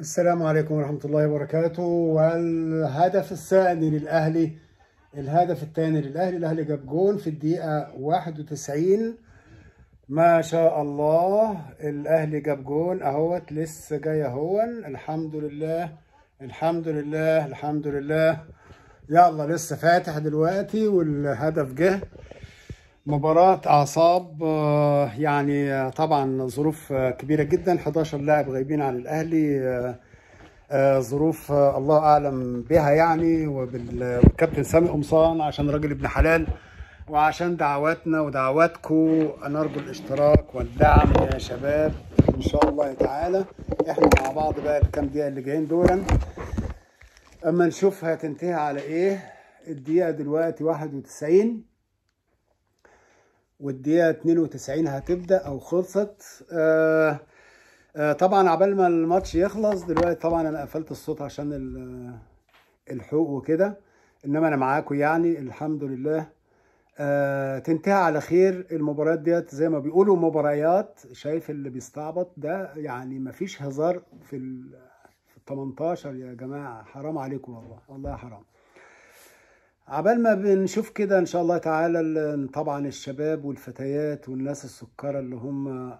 السلام عليكم ورحمة الله وبركاته والهدف الثاني للأهلي الهدف الثاني للأهلي الأهلي جاب جون في الدقيقة 91 ما شاء الله الأهلي جاب جون أهوت لسه جاي أهون الحمد لله الحمد لله الحمد لله يلا لسه فاتح دلوقتي والهدف جه مباراة أعصاب آه، يعني آه، طبعا ظروف آه، كبيرة جدا 11 لاعب غايبين عن الأهلي ظروف الله أعلم بها يعني وبالكابتن سامي قمصان عشان راجل ابن حلال وعشان دعواتنا ودعواتكم نرجو الاشتراك والدعم يا شباب إن شاء الله تعالى إحنا مع بعض بقى الكام دقيقة اللي جايين دولا أما نشوف هتنتهي على إيه الدقيقة دلوقتي 91 والدقيقه 92 هتبدا او خلصت آه، آه، طبعا عبال ما الماتش يخلص دلوقتي طبعا انا قفلت الصوت عشان آه، الحقوق وكده انما انا معاكم يعني الحمد لله آه تنتهي على خير المباريات ديت زي ما بيقولوا مباريات شايف اللي بيستعبط ده يعني مفيش هزار في ال 18 يا جماعه حرام عليكم والله والله حرام عبال ما بنشوف كده ان شاء الله تعالى طبعا الشباب والفتيات والناس السكرة اللي هم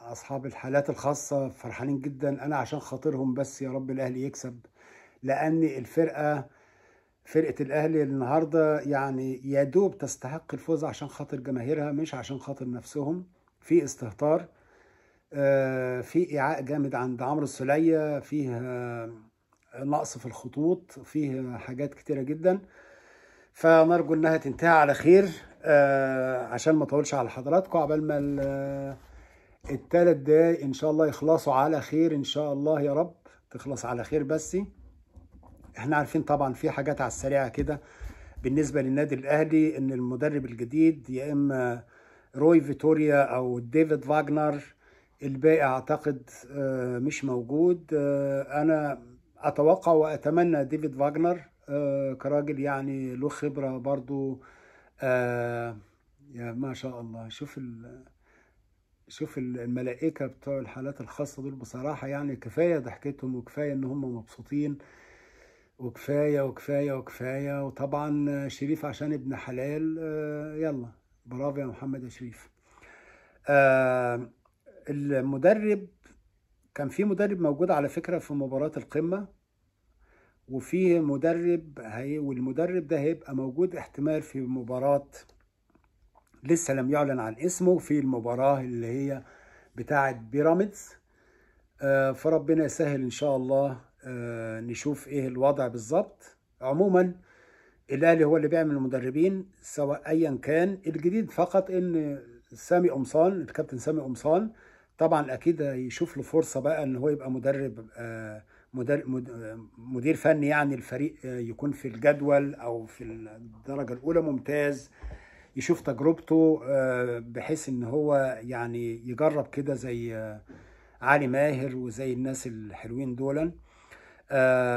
اصحاب الحالات الخاصة فرحانين جدا انا عشان خاطرهم بس يا رب الاهلي يكسب لان الفرقة فرقة الاهلي النهاردة يعني يا دوب تستحق الفوز عشان خاطر جماهيرها مش عشان خاطر نفسهم في استهتار آه، في ايعاء جامد عند عمرو السولية فيه آه، نقص في الخطوط فيه حاجات كتيرة جدا فنرجو انها تنتهي على خير آه عشان ما اطولش على حضراتكم قبل ما آه، التلات دقايق ان شاء الله يخلصوا على خير ان شاء الله يا رب تخلص على خير بس احنا عارفين طبعا في حاجات على السريعه كده بالنسبه للنادي الاهلي ان المدرب الجديد يا اما روي فيتوريا او ديفيد فاجنر الباقي اعتقد آه، مش موجود آه، انا اتوقع واتمنى ديفيد فاجنر آه، كراجل يعني له خبره برضو آه، يا ما شاء الله شوف ال شوف الملائكة بتوع الحالات الخاصة دول بصراحة يعني كفاية ضحكتهم وكفاية إن هم مبسوطين وكفاية وكفاية وكفاية وطبعا شريف عشان ابن حلال آه، يلا برافو يا محمد يا شريف المدرب كان في مدرب موجود على فكرة في مباراة القمة وفي مدرب هي والمدرب ده هيبقى موجود احتمال في مباراة لسه لم يعلن عن اسمه في المباراة اللي هي بتاعة بيراميدز آه، فربنا يسهل ان شاء الله آه، نشوف ايه الوضع بالظبط عموما الاهلي هو اللي بيعمل المدربين سواء ايا كان الجديد فقط ان سامي قمصان الكابتن سامي قمصان طبعا اكيد هيشوف له فرصه بقى ان هو يبقى مدرب آه مدير, مدير فني يعني الفريق آه، يكون في الجدول او في الدرجه الاولى ممتاز يشوف تجربته آه، بحيث ان هو يعني يجرب كده زي آه، علي ماهر وزي الناس الحلوين دولا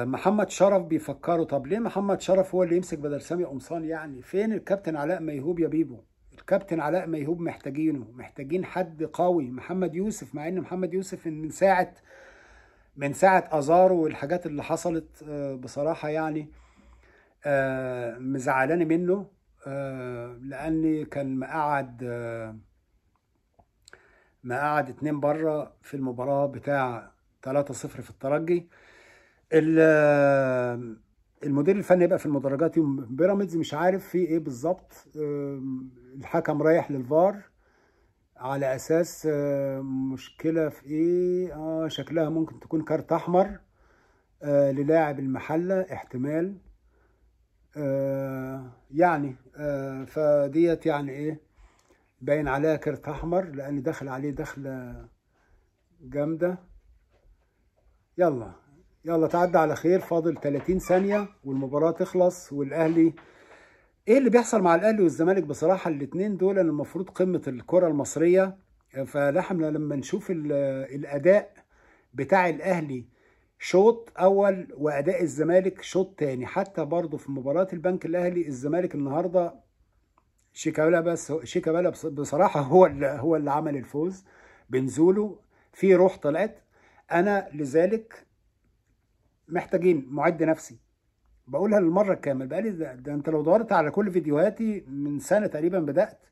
محمد شرف بيفكروا طب ليه محمد شرف هو اللي يمسك بدل سامي قمصان يعني فين الكابتن علاء ميهوب يا بيبو الكابتن علاء ميهوب محتاجينه محتاجين حد قوي محمد يوسف مع ان محمد يوسف من ساعه من ساعه ازارو والحاجات اللي حصلت آه، بصراحه يعني آه، مزعلاني منه آه، لاني كان مقعد مقعد اتنين بره في المباراه بتاع 3-0 في الترجي المدير الفني بقى في المدرجات يوم بيراميدز مش عارف في ايه بالظبط الحكم رايح للفار على اساس آه، مشكله في ايه اه شكلها ممكن تكون كارت احمر آه للاعب المحله احتمال آه يعني آه فديت يعني ايه باين عليها كارت احمر لان دخل عليه دخله جامده يلا يلا تعدي على خير فاضل 30 ثانيه والمباراه تخلص والاهلي ايه اللي بيحصل مع الاهلي والزمالك بصراحه الاثنين دول المفروض قمه الكره المصريه فاحنا لما نشوف الاداء بتاع الاهلي شوط اول واداء الزمالك شوط تاني حتى برضه في مباراه البنك الاهلي الزمالك النهارده شيكابالا بس شيكابالا بصراحه هو اللي هو اللي عمل الفوز بنزوله في روح طلعت انا لذلك محتاجين معد نفسي بقولها للمره الكامل بقالي ده, ده انت لو دورت على كل فيديوهاتي من سنه تقريبا بدات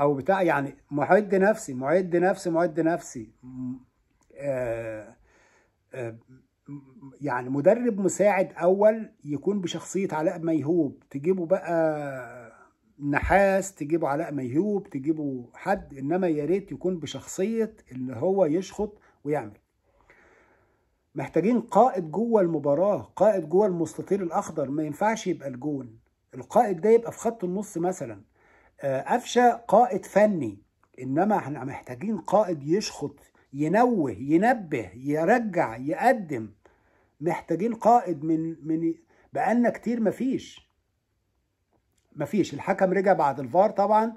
او بتاع يعني معد نفسي معد نفسي معد نفسي آه، آه، يعني مدرب مساعد اول يكون بشخصيه علاء ميهوب تجيبه بقى نحاس تجيبه علاء ميهوب تجيبه حد انما يا ريت يكون بشخصيه اللي هو يشخط ويعمل محتاجين قائد جوه المباراه قائد جوه المستطيل الاخضر ما ينفعش يبقى الجون القائد ده يبقى في خط النص مثلا آه، قفشه قائد فني انما احنا محتاجين قائد يشخط ينوه ينبه يرجع يقدم محتاجين قائد من من بقالنا كتير مفيش مفيش الحكم رجع بعد الفار طبعا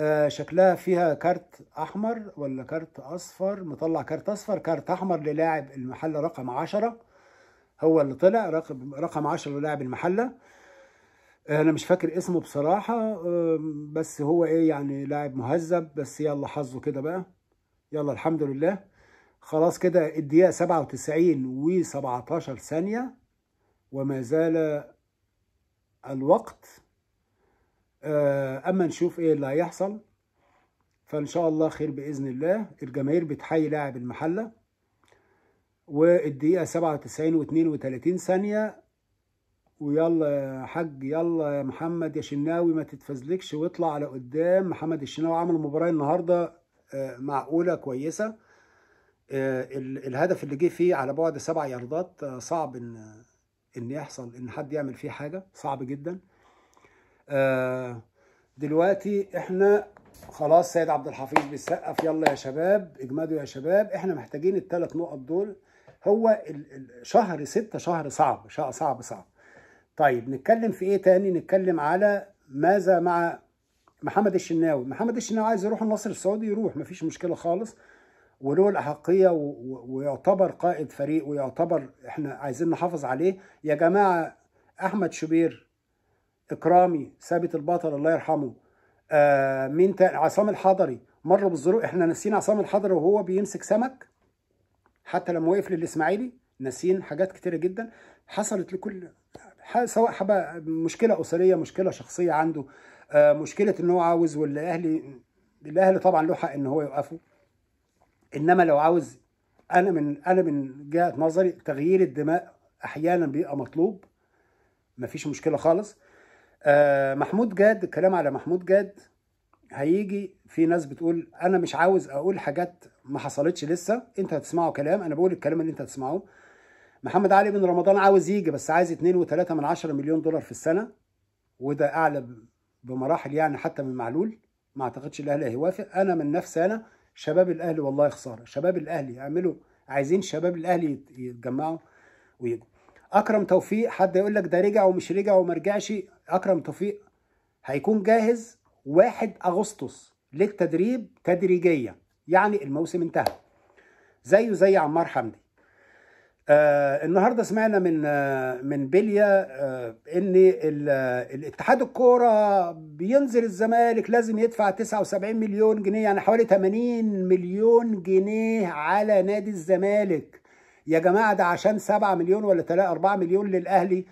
آه، شكلها فيها كارت احمر ولا كارت اصفر مطلع كارت اصفر كارت احمر للاعب المحله رقم عشرة هو اللي طلع رقم عشرة 10 المحله آه، انا مش فاكر اسمه بصراحه بس هو ايه يعني لاعب مهذب بس يلا حظه كده بقى يلا الحمد لله خلاص كده الدقيقه 97 و17 ثانيه وما زال الوقت آه، اما نشوف ايه اللي هيحصل فان شاء الله خير باذن الله الجماهير بتحيي لاعب المحله والدقيقه 97 و32 ثانيه ويلا يا حاج يلا يا محمد يا شناوي ما تتفزلكش واطلع على قدام محمد الشناوي عمل مباراه النهارده آه، معقوله كويسه آه، الهدف اللي جه فيه على بعد سبع ياردات صعب ان ان يحصل ان حد يعمل فيه حاجه صعب جدا آه، دلوقتي احنا خلاص سيد عبد الحفيظ بيسقف يلا يا شباب اجمدوا يا شباب احنا محتاجين الثلاث نقط دول هو شهر ستة شهر صعب شهر صعب صعب طيب نتكلم في ايه تاني نتكلم على ماذا مع محمد الشناوي محمد الشناوي عايز يروح النصر السعودي يروح مفيش مشكلة خالص وله الأحقية ويعتبر قائد فريق ويعتبر احنا عايزين نحافظ عليه يا جماعة أحمد شوبير اكرامي ثابت البطل الله يرحمه آه مين تاني عصام الحضري مر بالظروف احنا ناسيين عصام الحضري وهو بيمسك سمك حتى لما وقف للاسماعيلي ناسيين حاجات كتيره جدا حصلت لكل سواء مشكله اسريه مشكله شخصيه عنده آه مشكله ان هو عاوز والاهلي الاهلي طبعا له حق ان هو يوقفه انما لو عاوز انا من انا من جهه نظري تغيير الدماء احيانا بيبقى مطلوب مفيش مشكله خالص آه، محمود جاد الكلام على محمود جاد هيجي في ناس بتقول انا مش عاوز اقول حاجات ما حصلتش لسه انت هتسمعوا كلام انا بقول الكلام اللي انت هتسمعوه محمد علي بن رمضان عاوز يجي بس عايز 2.3 من 10 مليون دولار في السنه وده اعلى بمراحل يعني حتى من معلول ما اعتقدش الاهلي هيوافق انا من نفسي انا شباب الاهلي والله خساره شباب الاهلي اعملوا عايزين شباب الاهلي يتجمعوا ويجوا اكرم توفيق حد يقول لك ده رجع ومش رجع وما رجعش اكرم توفيق هيكون جاهز 1 اغسطس للتدريب تدريجيا يعني الموسم انتهى زيه زي عمار حمدي آه النهارده سمعنا من آه من بيليا آه ان الاتحاد الكوره بينزل الزمالك لازم يدفع 79 مليون جنيه يعني حوالي 80 مليون جنيه على نادي الزمالك يا جماعه ده عشان 7 مليون ولا 3 4 مليون للاهلي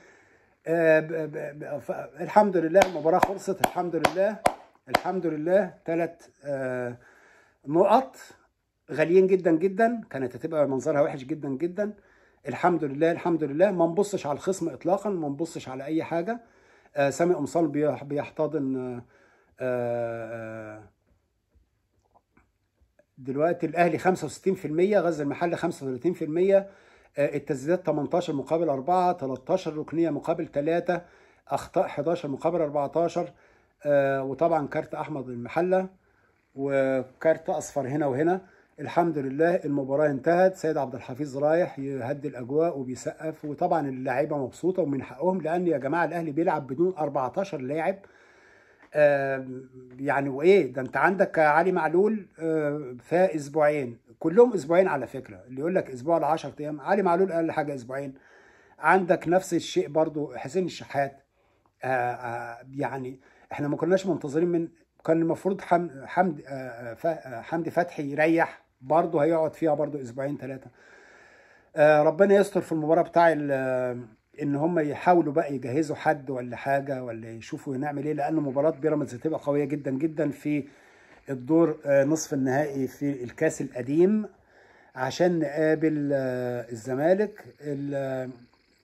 آه، الحمد لله المباراه خلصت الحمد لله الحمد لله ثلاث آه، نقط غاليين جدا جدا كانت هتبقى منظرها وحش جدا جدا الحمد لله الحمد لله ما نبصش على الخصم اطلاقا ما نبصش على اي حاجه آه، سامي امصال بيحتضن دلوقتي الاهلي 65% غزل المحله 35% آه، التسديدات 18 مقابل 4 13 ركنيه مقابل 3 اخطاء 11 مقابل 14 آه، وطبعا كارت احمد المحله وكارت اصفر هنا وهنا الحمد لله المباراه انتهت سيد عبد الحفيظ رايح يهدي الاجواء وبيسقف وطبعا اللعيبه مبسوطه ومن حقهم لان يا جماعه الاهلي بيلعب بدون 14 لاعب يعني وايه ده انت عندك علي معلول في اسبوعين كلهم اسبوعين على فكره اللي يقول لك اسبوع ل 10 ايام علي معلول اقل حاجه اسبوعين عندك نفس الشيء برضو حسين الشحات آه، آه، يعني احنا ما كناش منتظرين من كان المفروض حمد آه، حمدي فتحي يريح برضه هيقعد فيها برضه اسبوعين ثلاثه ربنا يستر في المباراه بتاع ان هم يحاولوا بقى يجهزوا حد ولا حاجه ولا يشوفوا هنعمل ايه لان مباراه بيراميدز هتبقى قويه جدا جدا في الدور آه، نصف النهائي في الكاس القديم عشان نقابل آه، الزمالك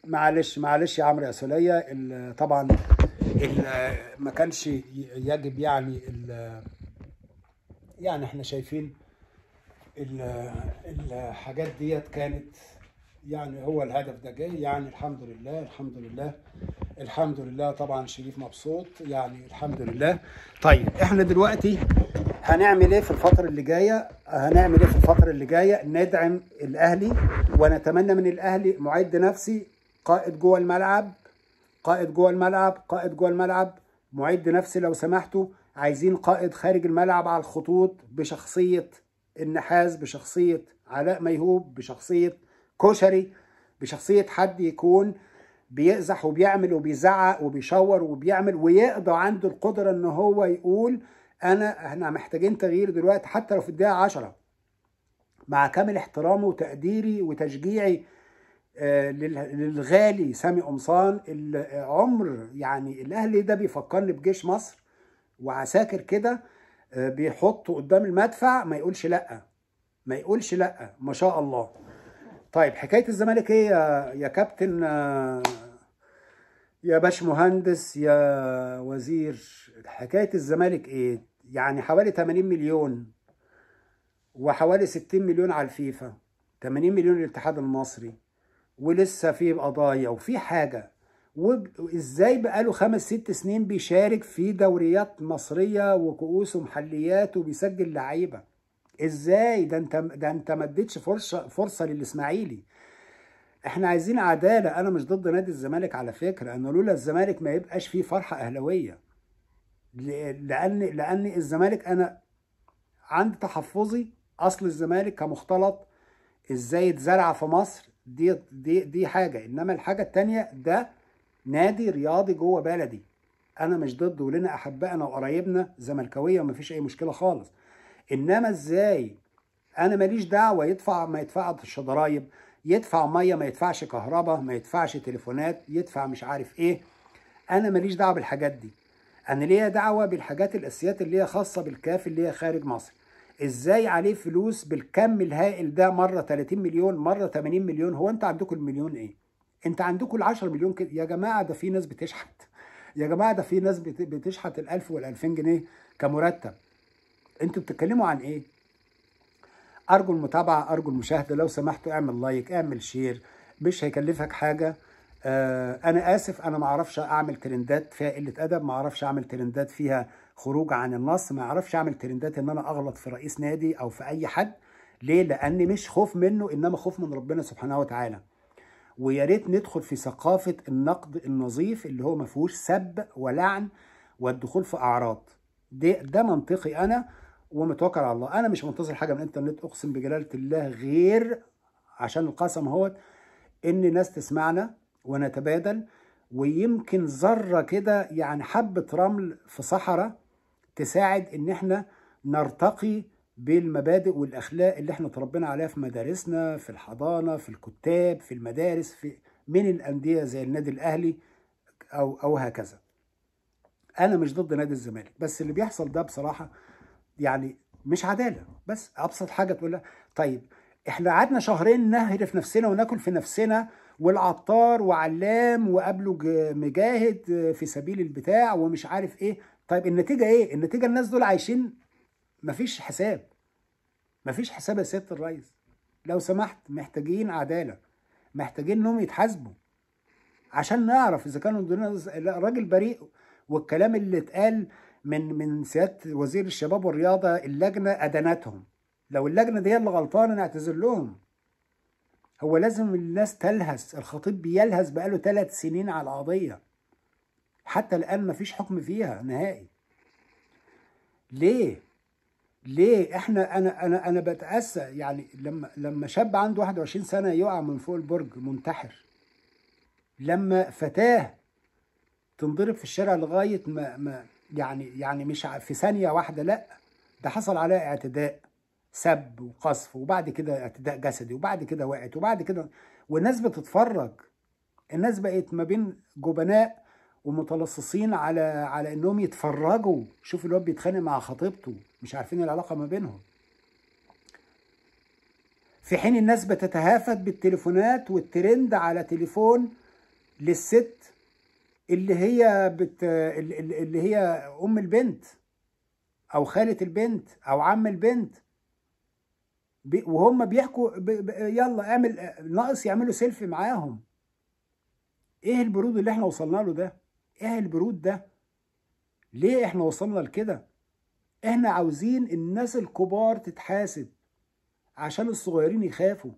معلش معلش يا عمرو يا سوليه طبعا ما كانش يجب يعني يعني احنا شايفين الحاجات ديت كانت يعني هو الهدف ده جاي يعني الحمد لله الحمد لله الحمد لله طبعا شريف مبسوط يعني الحمد لله طيب احنا دلوقتي هنعمل ايه في الفتره اللي جايه هنعمل ايه في الفتره اللي جايه ندعم الاهلي ونتمنى من الاهلي معد نفسي قائد جوه الملعب قائد جوه الملعب قائد جوه الملعب معد نفسي لو سمحتوا عايزين قائد خارج الملعب على الخطوط بشخصيه النحاس بشخصيه علاء ميهوب بشخصيه كشري بشخصيه حد يكون بيقزح وبيعمل وبيزعق وبيشاور وبيعمل ويقضى عنده القدره ان هو يقول انا احنا محتاجين تغيير دلوقتي حتى لو في الدقيقه 10 مع كامل احترامي وتقديري وتشجيعي آه، للغالي سامي قمصان العمر يعني الاهلي ده بيفكرني بجيش مصر وعساكر كده آه، بيحطه قدام المدفع ما يقولش لا ما يقولش لا ما شاء الله طيب حكايه الزمالك ايه يا يا كابتن آه، يا باش مهندس يا وزير حكايه الزمالك ايه يعني حوالي 80 مليون وحوالي 60 مليون على الفيفا 80 مليون للاتحاد المصري ولسه في قضايا وفي حاجه وازاي بقاله خمس ست سنين بيشارك في دوريات مصريه وكؤوس ومحليات وبيسجل لعيبه ازاي ده انت ده انت ما اديتش فرصه فرصه للاسماعيلي احنا عايزين عداله انا مش ضد نادي الزمالك على فكره انا لولا الزمالك ما يبقاش فيه فرحه اهلاويه لان لان الزمالك انا عند تحفظي اصل الزمالك كمختلط ازاي اتزرع في مصر دي دي دي حاجه انما الحاجه الثانيه ده نادي رياضي جوه بلدي انا مش ضده ولنا احبائنا وقرايبنا زملكاويه ومفيش اي مشكله خالص انما ازاي انا ماليش دعوه يدفع ما يدفعش ضرايب يدفع ميه ما يدفعش كهرباء ما يدفعش تليفونات يدفع مش عارف ايه انا ماليش دعوه بالحاجات دي انا ليا دعوه بالحاجات الاساسيات اللي هي خاصه بالكاف اللي هي خارج مصر ازاي عليه فلوس بالكم الهائل ده مره 30 مليون مره 80 مليون هو انت عندكم المليون ايه انت عندكم ال 10 مليون كده يا جماعه ده في ناس بتشحت يا جماعه ده في ناس بتشحت ال 1000 وال 2000 جنيه كمرتب انتوا بتتكلموا عن ايه ارجو المتابعه ارجو المشاهده لو سمحتوا اعمل لايك اعمل شير مش هيكلفك حاجه آه انا اسف انا ما اعرفش اعمل ترندات فيها قله ادب ما اعرفش اعمل ترندات فيها خروج عن النص ما اعرفش اعمل ترندات ان انا اغلط في رئيس نادي او في اي حد ليه لان مش خوف منه انما خوف من ربنا سبحانه وتعالى ويا ريت ندخل في ثقافه النقد النظيف اللي هو ما فيهوش سب ولعن والدخول في اعراض ده ده منطقي انا ومتوكل على الله انا مش منتظر حاجه من الانترنت اقسم بجلاله الله غير عشان القسم اهوت ان ناس تسمعنا ونتبادل ويمكن ذره كده يعني حبه رمل في صحراء تساعد ان احنا نرتقي بالمبادئ والاخلاق اللي احنا تربينا عليها في مدارسنا في الحضانه في الكتاب في المدارس في من الانديه زي النادي الاهلي او او هكذا انا مش ضد نادي الزمالك بس اللي بيحصل ده بصراحه يعني مش عداله بس ابسط حاجه تقول لها طيب احنا قعدنا شهرين نهر في نفسنا وناكل في نفسنا والعطار وعلام وقابله مجاهد في سبيل البتاع ومش عارف ايه طيب النتيجه ايه النتيجه الناس دول عايشين مفيش حساب مفيش حساب يا سياده الريس لو سمحت محتاجين عداله محتاجين انهم يتحاسبوا عشان نعرف اذا كانوا الراجل بريء والكلام اللي اتقال من من سياده وزير الشباب والرياضه اللجنه ادانتهم لو اللجنه دي اللي غلطانه نعتذر لهم هو لازم الناس تلهس الخطيب بيلهس بقاله ثلاث سنين على القضيه حتى الان مفيش حكم فيها نهائي ليه ليه احنا انا انا انا بتاسى يعني لما لما شاب عنده 21 سنه يقع من فوق البرج منتحر لما فتاه تنضرب في الشارع لغايه ما ما يعني يعني مش في ثانيه واحده لا ده حصل عليها اعتداء سب وقصف وبعد كده اعتداء جسدي وبعد كده وقعت وبعد كده والناس بتتفرج الناس بقت ما بين جبناء ومتلصصين على على انهم يتفرجوا شوف الواد بيتخانق مع خطيبته مش عارفين العلاقه ما بينهم في حين الناس بتتهافت بالتليفونات والترند على تليفون للست اللي هي بت... اللي هي ام البنت او خاله البنت او عم البنت بي... وهم بيحكوا ب... ب... يلا اعمل ناقص يعملوا سيلفي معاهم ايه البرود اللي احنا وصلنا له ده ايه البرود ده ليه احنا وصلنا لكده احنا عاوزين الناس الكبار تتحاسب عشان الصغيرين يخافوا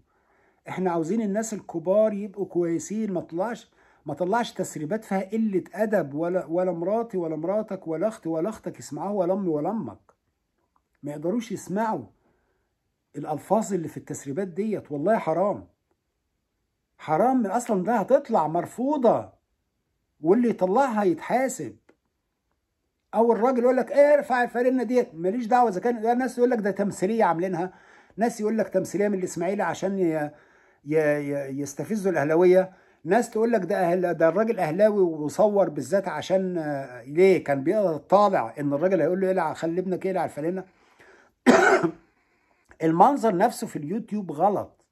احنا عاوزين الناس الكبار يبقوا كويسين ما طلعش ما طلعش تسريبات فيها قله ادب ولا ولا مراتي ولا مراتك ولا اختي ولا اختك يسمعوها ولا امي ولا امك ما يقدروش يسمعوا الالفاظ اللي في التسريبات ديت والله حرام حرام من اصلا ده هتطلع مرفوضه واللي يطلعها يتحاسب او الراجل يقول لك ايه ارفع الفرنه ديت ماليش دعوه اذا كان ناس يقول لك ده تمثيليه عاملينها ناس يقول لك تمثيليه من الاسماعيلي عشان ي... ي... يستفزوا الاهلاويه ناس تقول لك ده أهل ده الراجل اهلاوي وصور بالذات عشان آه، ليه كان طالع ان الراجل هيقول له إيه خلي ابنك يلعب فلنا المنظر نفسه في اليوتيوب غلط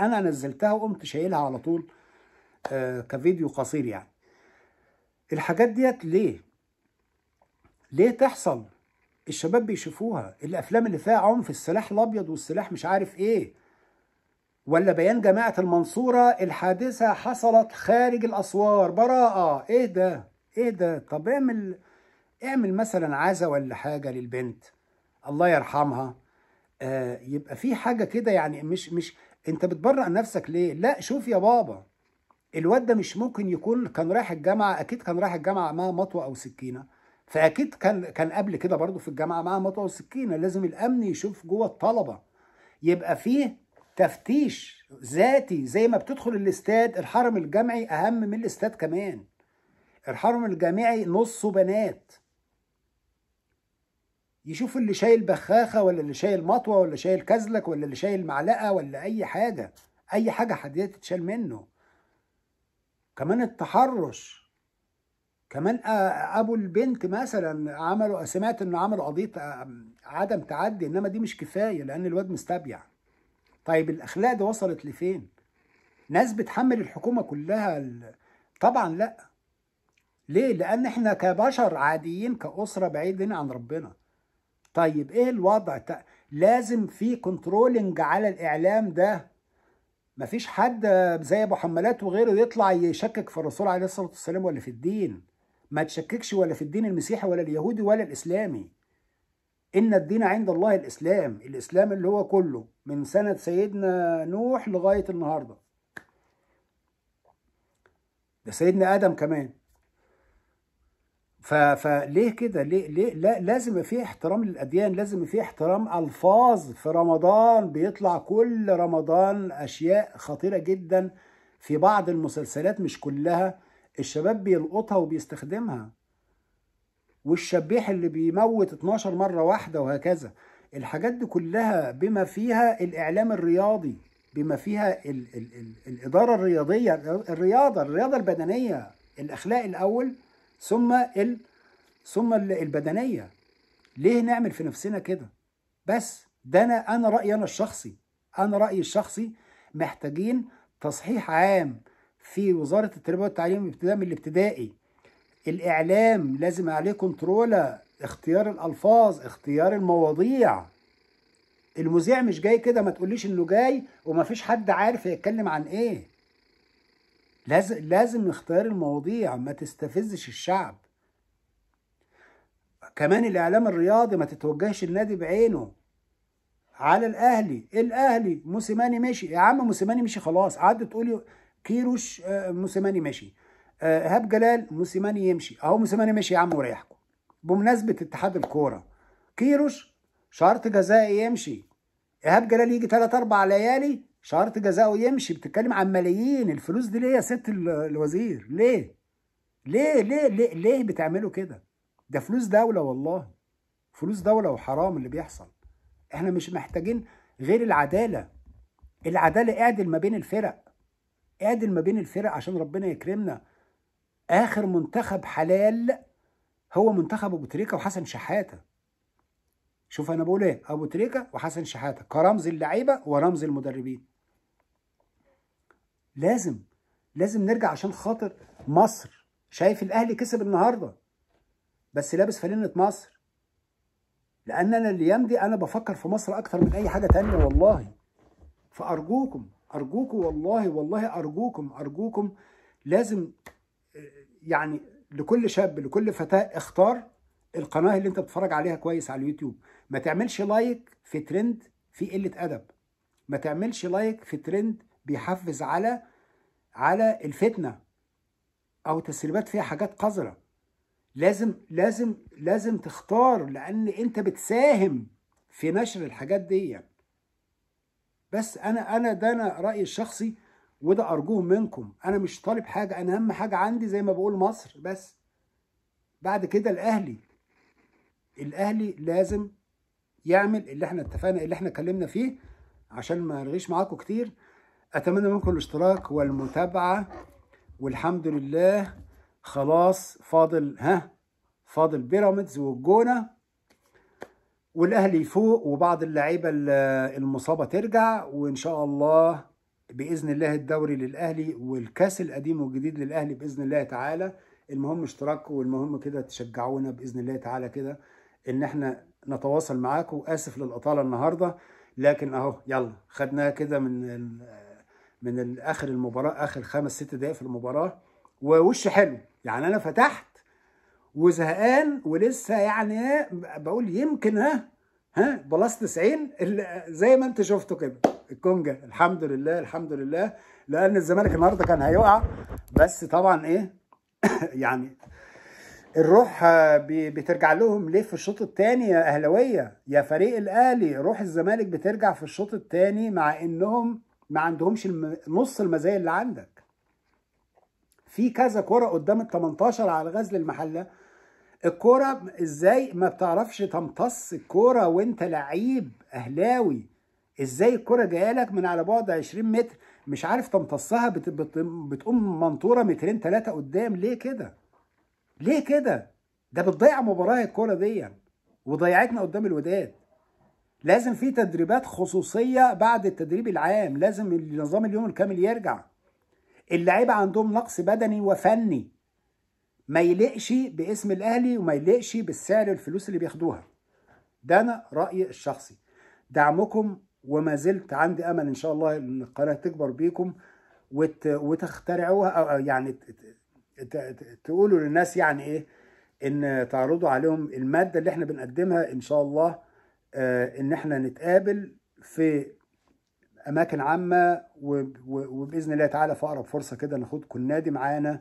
انا نزلتها وقمت شايلها على طول آه، كفيديو قصير يعني الحاجات ديت ليه ليه تحصل الشباب بيشوفوها الافلام اللي فيها عنف السلاح الابيض والسلاح مش عارف ايه ولا بيان جماعة المنصورة الحادثة حصلت خارج الأسوار براءة إيه ده إيه ده طب اعمل اعمل مثلا عزا ولا حاجة للبنت الله يرحمها آه يبقى في حاجة كده يعني مش مش أنت بتبرأ نفسك ليه لا شوف يا بابا الواد ده مش ممكن يكون كان رايح الجامعة أكيد كان رايح الجامعة معاه مطوة أو سكينة فأكيد كان كان قبل كده برضه في الجامعة معاه مطوة وسكينة لازم الأمن يشوف جوه الطلبة يبقى فيه تفتيش ذاتي زي ما بتدخل الاستاد الحرم الجامعي اهم من الاستاد كمان الحرم الجامعي نصه بنات يشوف اللي شايل بخاخة ولا اللي شايل مطوة ولا شايل كزلك ولا اللي شايل معلقة ولا أي حاجة أي حاجة حديدة تتشال منه كمان التحرش كمان آه، أبو البنت مثلا عملوا سمعت إنه عملوا قضية آه، عدم تعدي إنما دي مش كفاية لأن الواد مستبيع طيب الاخلاق دي وصلت لفين ناس بتحمل الحكومه كلها ال... طبعا لا ليه لان احنا كبشر عاديين كاسره بعيدين عن ربنا طيب ايه الوضع ت... لازم في كنترولنج على الاعلام ده مفيش حد زي ابو حملات وغيره يطلع يشكك في الرسول عليه الصلاه والسلام ولا في الدين ما تشككش ولا في الدين المسيحي ولا اليهودي ولا الاسلامي إن الدين عند الله الإسلام الإسلام اللي هو كله من سنة سيدنا نوح لغاية النهاردة ده سيدنا آدم كمان فليه كده ليه ليه لا لازم في احترام للاديان لازم في احترام الفاظ في رمضان بيطلع كل رمضان اشياء خطيره جدا في بعض المسلسلات مش كلها الشباب بيلقطها وبيستخدمها والشبيح اللي بيموت 12 مرة واحدة وهكذا الحاجات دي كلها بما فيها الإعلام الرياضي بما فيها الـ الـ الـ الإدارة الرياضية الرياضة الرياضة البدنية الأخلاق الأول ثم ثم البدنية ليه نعمل في نفسنا كده بس ده أنا أنا رأيي أنا الشخصي أنا رأيي الشخصي محتاجين تصحيح عام في وزارة التربية والتعليم الابتدائي من الابتدائي الإعلام لازم عليه كنترولة اختيار الألفاظ اختيار المواضيع المذيع مش جاي كده ما تقوليش انه جاي ومفيش حد عارف هيتكلم عن ايه لازم لازم نختار المواضيع ما تستفزش الشعب كمان الاعلام الرياضي ما تتوجهش النادي بعينه على الاهلي الاهلي موسيماني مشي يا عم موسيماني مشي خلاص قعدت تقولي كيروش آه، موسيماني مشي ايهاب آه، جلال موسيماني يمشي اهو موسيماني مشي يا عم وريحكم بمناسبه اتحاد الكوره كيروش شرط جزائي يمشي ايهاب جلال يجي ثلاث اربع ليالي شرط جزائه يمشي بتتكلم عن ملايين الفلوس دي ليه يا ست الوزير ليه ليه ليه ليه, ليه بتعملوا كده ده فلوس دوله والله فلوس دوله وحرام اللي بيحصل احنا مش محتاجين غير العداله العداله اعدل ما بين الفرق اعدل ما بين الفرق عشان ربنا يكرمنا اخر منتخب حلال هو منتخب ابو تريكه وحسن شحاته شوف انا بقول ايه ابو تريكه وحسن شحاته كرمز اللعيبه ورمز المدربين لازم لازم نرجع عشان خاطر مصر شايف الاهلي كسب النهارده بس لابس فانله مصر لان انا الايام دي انا بفكر في مصر اكتر من اي حاجه تانية والله فارجوكم ارجوكم والله والله ارجوكم ارجوكم لازم يعني لكل شاب لكل فتاه اختار القناه اللي انت بتتفرج عليها كويس على اليوتيوب ما تعملش لايك في ترند في قله ادب ما تعملش لايك في ترند بيحفز على على الفتنه او تسريبات فيها حاجات قذره لازم لازم لازم تختار لان انت بتساهم في نشر الحاجات دي يعني. بس انا انا ده انا رايي الشخصي وده أرجوه منكم أنا مش طالب حاجة أنا أهم حاجة عندي زي ما بقول مصر بس بعد كده الأهلي الأهلي لازم يعمل اللي احنا اتفقنا اللي احنا اتكلمنا فيه عشان ما الغيش معاكم كتير أتمنى منكم الاشتراك والمتابعة والحمد لله خلاص فاضل ها فاضل بيراميدز والجونه والاهلي يفوق وبعض اللعيبه المصابه ترجع وان شاء الله باذن الله الدوري للاهلي والكاس القديم والجديد للاهلي باذن الله تعالى المهم اشتراككم والمهم كده تشجعونا باذن الله تعالى كده ان احنا نتواصل معاكم اسف للاطاله النهارده لكن اهو يلا خدناها كده من من اخر المباراه اخر خمس ست دقائق في المباراه ووش حلو يعني انا فتحت وزهقان ولسه يعني إيه، بقول يمكن ها ها بلاس 90 زي ما انت شفته كده الكونجا الحمد لله الحمد لله لان الزمالك النهارده كان هيقع بس طبعا ايه يعني الروح آه، بترجع لهم ليه في الشوط الثاني يا اهلاويه يا فريق الاهلي روح الزمالك بترجع في الشوط الثاني مع انهم ما عندهمش نص المزايا اللي عندك في كذا كرة قدام ال 18 على غزل المحله الكرة ازاي ما بتعرفش تمتص الكرة وانت لعيب اهلاوي ازاي الكره جايه لك من على بعد 20 متر مش عارف تمتصها بت... بت... بتقوم منطوره مترين ثلاثه قدام ليه كده ليه كده ده بتضيع مباراه الكره دي وضيعتنا قدام الوداد لازم في تدريبات خصوصيه بعد التدريب العام لازم النظام اليوم الكامل يرجع اللعيبه عندهم نقص بدني وفني ما يليقش باسم الاهلي وما يليقش بالسعر الفلوس اللي بياخدوها ده انا رايي الشخصي دعمكم وما زلت عندي امل ان شاء الله ان القناه تكبر بيكم وت... وتخترعوها أو يعني ت... ت... تقولوا للناس يعني ايه ان تعرضوا عليهم الماده اللي احنا بنقدمها ان شاء الله آه، ان احنا نتقابل في اماكن عامه و... و... وباذن الله تعالى في اقرب فرصه كده ناخدكم النادي معانا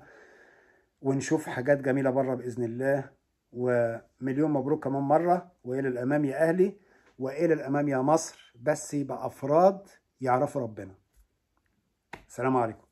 ونشوف حاجات جميله بره باذن الله ومليون مبروك كمان مره والى الامام يا اهلي والى الامام يا مصر بس يبقى افراد يعرفوا ربنا السلام عليكم